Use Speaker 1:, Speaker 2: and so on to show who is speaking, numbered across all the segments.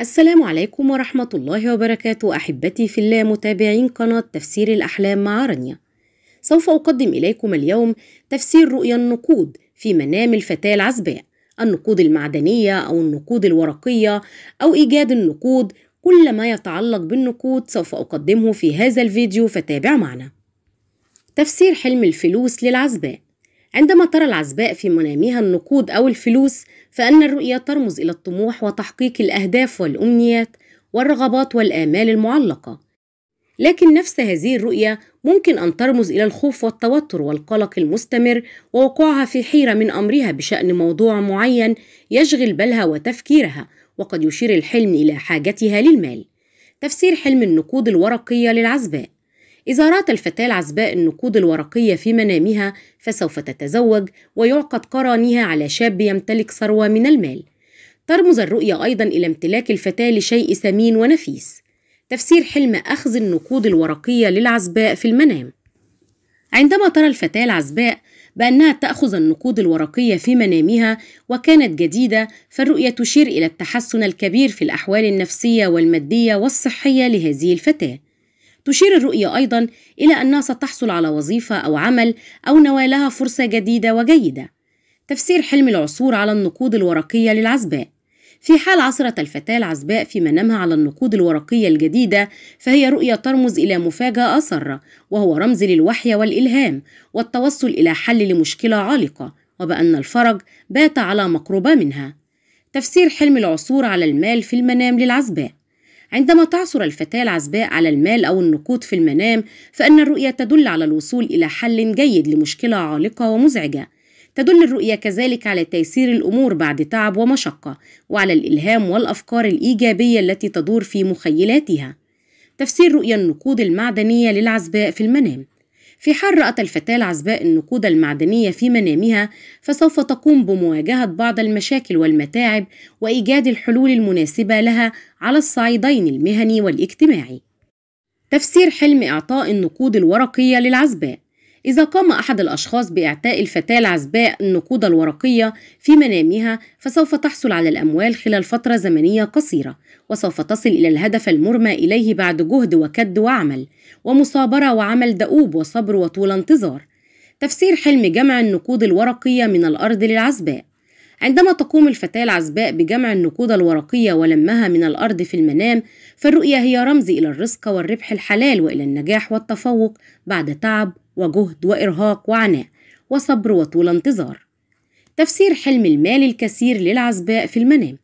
Speaker 1: السلام عليكم ورحمة الله وبركاته أحبتي في الله متابعين قناة تفسير الأحلام مع رانيا سوف أقدم إليكم اليوم تفسير رؤيا النقود في منام الفتاة العزباء النقود المعدنية أو النقود الورقية أو إيجاد النقود كل ما يتعلق بالنقود سوف أقدمه في هذا الفيديو فتابع معنا تفسير حلم الفلوس للعزباء عندما ترى العزباء في منامها النقود أو الفلوس فإن الرؤية ترمز إلى الطموح وتحقيق الأهداف والأمنيات والرغبات والآمال المعلقة لكن نفس هذه الرؤية ممكن أن ترمز إلى الخوف والتوتر والقلق المستمر ووقوعها في حيرة من أمرها بشأن موضوع معين يشغل بالها وتفكيرها وقد يشير الحلم إلى حاجتها للمال تفسير حلم النقود الورقية للعزباء إذا رأت الفتاة العزباء النقود الورقية في منامها فسوف تتزوج ويعقد قرانها على شاب يمتلك ثروة من المال. ترمز الرؤية أيضا إلى امتلاك الفتاة لشيء ثمين ونفيس. تفسير حلم أخذ النقود الورقية للعزباء في المنام. عندما ترى الفتاة العزباء بأنها تأخذ النقود الورقية في منامها وكانت جديدة فالرؤية تشير إلى التحسن الكبير في الأحوال النفسية والمادية والصحية لهذه الفتاة. تشير الرؤية أيضا إلى أنها ستحصل على وظيفة أو عمل أو نوالها فرصة جديدة وجيدة. تفسير حلم العصور على النقود الورقية للعزباء في حال عثرت الفتاة العزباء في منامها على النقود الورقية الجديدة فهي رؤية ترمز إلى مفاجأة أسرة وهو رمز للوحي والإلهام والتوصل إلى حل لمشكلة عالقة وبأن الفرج بات على مقربة منها تفسير حلم العصور على المال في المنام للعزباء عندما تعثر الفتاة العزباء على المال أو النقود في المنام فإن الرؤية تدل على الوصول إلى حل جيد لمشكلة عالقة ومزعجة تدل الرؤية كذلك على تيسير الأمور بعد تعب ومشقة وعلى الإلهام والأفكار الإيجابية التي تدور في مخيلاتها تفسير رؤية النقود المعدنية للعزباء في المنام في حال رأت الفتاة العزباء النقود المعدنية في منامها فسوف تقوم بمواجهة بعض المشاكل والمتاعب وإيجاد الحلول المناسبة لها على الصعيدين المهني والاجتماعي. تفسير حلم إعطاء النقود الورقية للعزباء إذا قام أحد الأشخاص بإعطاء الفتاة العزباء النقود الورقية في منامها فسوف تحصل على الأموال خلال فترة زمنية قصيرة وسوف تصل إلى الهدف المرمى إليه بعد جهد وكد وعمل ومصابرة وعمل دؤوب وصبر وطول انتظار تفسير حلم جمع النقود الورقية من الأرض للعزباء عندما تقوم الفتاة العزباء بجمع النقود الورقية ولمها من الأرض في المنام فالرؤية هي رمز إلى الرزق والربح الحلال وإلى النجاح والتفوق بعد تعب وجهد وإرهاق وعناء وصبر وطول انتظار تفسير حلم المال الكثير للعزباء في المنام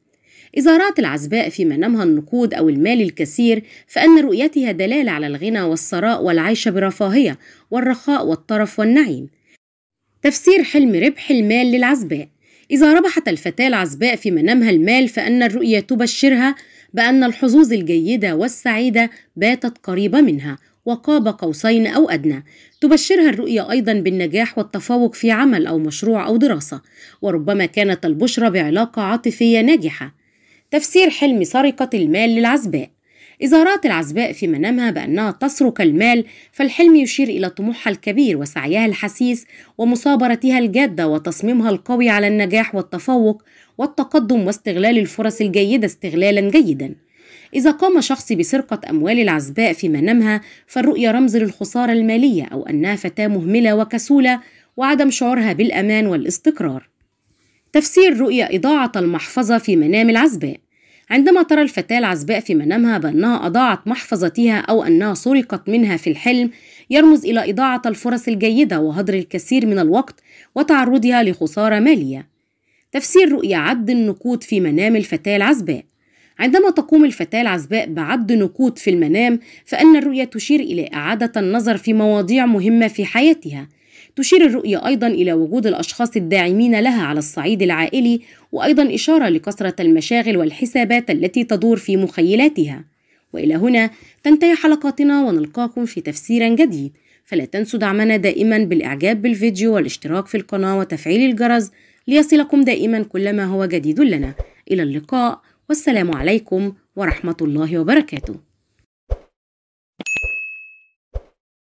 Speaker 1: إذا رأت العزباء في منامها النقود أو المال الكثير فإن رؤيتها دلالة على الغنى والثراء والعيش برفاهية والرخاء والطرف والنعيم تفسير حلم ربح المال للعزباء إذا ربحت الفتاة العزباء في منامها المال فإن الرؤية تبشرها بأن الحظوظ الجيدة والسعيدة باتت قريبة منها وقاب قوسين أو أدنى تبشرها الرؤية أيضا بالنجاح والتفوق في عمل أو مشروع أو دراسة وربما كانت البشرة بعلاقة عاطفية ناجحة تفسير حلم سرقة المال للعزباء إذا رأت العزباء في منامها بأنها تسرق المال فالحلم يشير إلى طموحها الكبير وسعيها الحثيث ومثابرتها الجادة وتصميمها القوي على النجاح والتفوق والتقدم واستغلال الفرص الجيدة استغلالا جيدا إذا قام شخص بسرقة أموال العزباء في منامها فالرؤية رمز للخسارة المالية أو أنها فتاة مهملة وكسولة وعدم شعورها بالأمان والاستقرار تفسير رؤية إضاعة المحفظة في منام العزباء عندما ترى الفتاة العزباء في منامها بأنها أضاعت محفظتها أو أنها سرقت منها في الحلم يرمز إلى إضاعة الفرص الجيدة وهدر الكثير من الوقت وتعرضها لخسارة مالية تفسير رؤية عد النقود في منام الفتاة العزباء عندما تقوم الفتاة العزباء بعد نقود في المنام فإن الرؤية تشير إلى إعادة النظر في مواضيع مهمة في حياتها تشير الرؤية أيضا إلى وجود الأشخاص الداعمين لها على الصعيد العائلي وأيضا إشارة لكثرة المشاغل والحسابات التي تدور في مخيلاتها وإلى هنا تنتهي حلقاتنا ونلقاكم في تفسير جديد فلا تنسوا دعمنا دائما بالإعجاب بالفيديو والاشتراك في القناة وتفعيل الجرس ليصلكم دائما كل ما هو جديد لنا إلى اللقاء والسلام عليكم ورحمة الله وبركاته